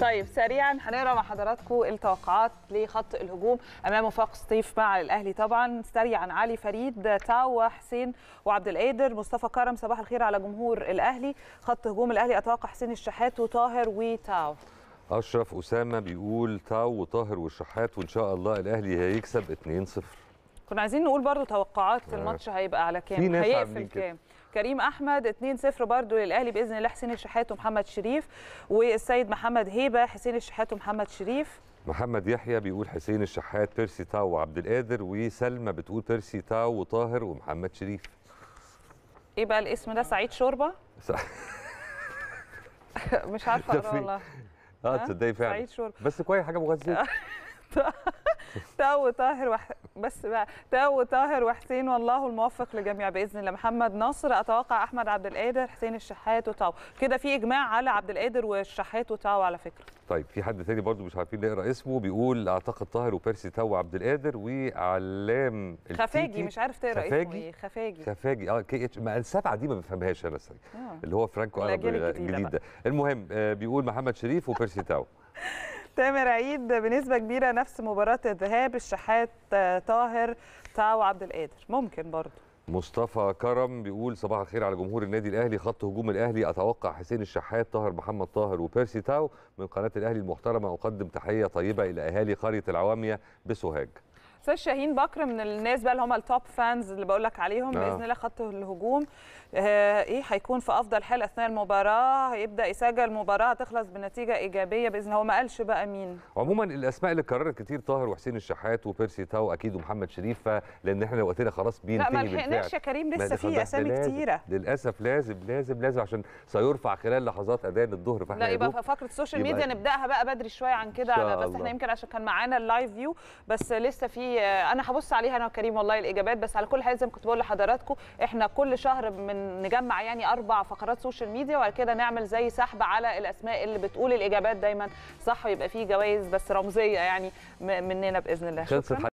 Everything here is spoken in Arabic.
طيب سريعا هنقرا مع حضراتكم التوقعات لخط الهجوم امام وفاق سطيف مع الاهلي طبعا سريعا علي فريد تاو حسين وعبد القادر مصطفى كرم صباح الخير على جمهور الاهلي خط هجوم الاهلي اتوقع حسين الشحات وطاهر وتاو اشرف اسامه بيقول تاو وطاهر والشحات وان شاء الله الاهلي هيكسب 2-0 كنا عايزين نقول برضو توقعات الماتش آه. هيبقى على كام هيقفل كام كريم احمد 2-0 برضو للاهلي باذن الله حسين الشحات ومحمد شريف والسيد محمد هيبه حسين الشحات ومحمد شريف محمد يحيى بيقول حسين الشحات بيرسي تاو وعبد القادر وسلمى بتقول بيرسي تاو وطاهر ومحمد شريف ايه بقى الاسم ده سعيد شوربه مش عارفه والله اه تصدقي فعلا سعيد شوربه بس كويس حاجه مغذيه تاو طاهر وح... بس بقى تاو طاهر وحسين والله الموفق لجميع باذن الله محمد نصر اتوقع احمد عبد القادر حسين الشحات وتاو كده في اجماع على عبد القادر والشحات وتاو على فكره طيب في حد تاني برضو مش عارفين نقرا اسمه بيقول اعتقد طاهر وبيرسي تاو عبد القادر وعلام خفاجي مش عارف تقرا اسمه ايه خفاجي خفاجي اه كي اتش ما دي ما بفهمهاش انا سري آه. اللي هو فرانكو الجديد ده المهم آه، بيقول محمد شريف وبيرسي تاو تامر عيد بنسبه كبيره نفس مباراه الذهاب الشحات آه، طاهر تاو عبد القادر ممكن برضه مصطفى كرم بيقول صباح الخير على جمهور النادي الاهلي خط هجوم الاهلي اتوقع حسين الشحات طاهر محمد طاهر وبيرسي تاو من قناه الاهلي المحترمه اقدم تحيه طيبه الى اهالي قريه العواميه بسوهاج استاذ شاهين بكر من الناس بقى اللي هم التوب فانز اللي بقول لك عليهم آه. باذن الله خط الهجوم آه ايه هيكون في افضل حال اثناء المباراه هيبدا يسجل المباراه هتخلص بنتيجه ايجابيه باذن الله هو ما قالش بقى مين عموما الاسماء اللي اتكررت كتير طاهر وحسين الشحات وبيرسي تاو اكيد ومحمد شريف لان احنا وقتنا خلاص بينتهي لا ما لحقناش يا كريم لسه في اسامي كتيره للاسف لازم لازم لازم عشان سيرفع خلال لحظات اذان الظهر فاحنا لا يبقى فقره السوشيال ميديا نبداها بقى بدري شويه عن كده بس احنا يمكن عشان كان معانا اللايف فيو بس لسه في آه، انا هبص عليها انا وكريم والله الاجابات بس على كل حال زي ما كنت بقول لحضراتكم احنا كل شهر من نجمع يعني اربع فقرات سوشيال ميديا وبعد كده نعمل زي سحب على الاسماء اللي بتقول الاجابات دايما صح ويبقى فيه جوائز بس رمزيه يعني مننا باذن الله شكرا